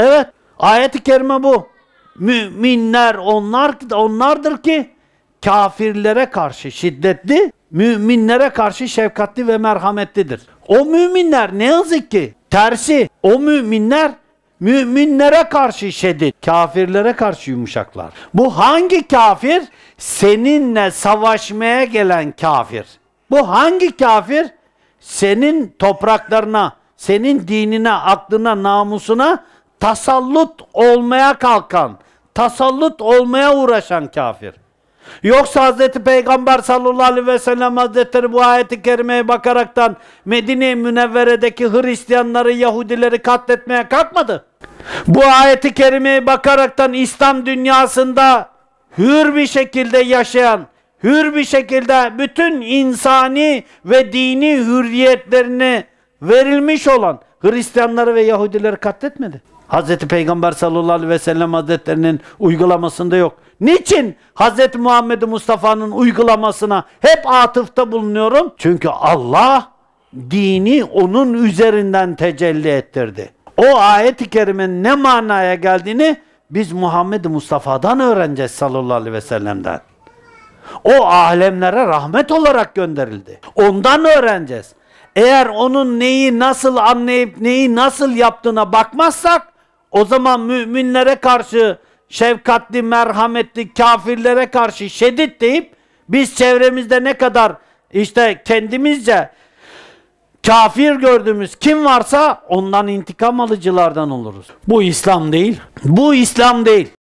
Evet. Ayet-i kerime bu. Müminler onlar onlardır ki kafirlere karşı şiddetli, müminlere karşı şefkatli ve merhametlidir. O müminler ne yazık ki tersi o müminler müminlere karşı şiddet, kafirlere karşı yumuşaklar. Bu hangi kafir? Seninle savaşmaya gelen kafir. Bu hangi kafir? Senin topraklarına, senin dinine, aklına, namusuna tasallut olmaya kalkan, tasallut olmaya uğraşan kafir. Yoksa Hz. Peygamber sallallahu aleyhi ve sellem Hazretleri bu ayeti kerimeye bakaraktan Medine-i Münevvere'deki Hristiyanları, Yahudileri katletmeye kalkmadı. Bu ayeti kerimeye bakaraktan İslam dünyasında hür bir şekilde yaşayan, hür bir şekilde bütün insani ve dini hürriyetlerini verilmiş olan Hristiyanları ve Yahudileri katletmedi. Hz. Peygamber sallallahu aleyhi ve sellem hazretlerinin uygulamasında yok. Niçin Hz. Muhammed Mustafa'nın uygulamasına hep atıfta bulunuyorum? Çünkü Allah dini onun üzerinden tecelli ettirdi. O ayet-i kerimenin ne manaya geldiğini biz Muhammed Mustafa'dan öğreneceğiz sallallahu aleyhi ve sellem'den. O alemlere rahmet olarak gönderildi. Ondan öğreneceğiz eğer onun neyi nasıl anlayıp neyi nasıl yaptığına bakmazsak o zaman müminlere karşı şefkatli, merhametli, kafirlere karşı şiddet deyip biz çevremizde ne kadar işte kendimizce kafir gördüğümüz kim varsa ondan intikam alıcılardan oluruz. Bu İslam değil. Bu İslam değil.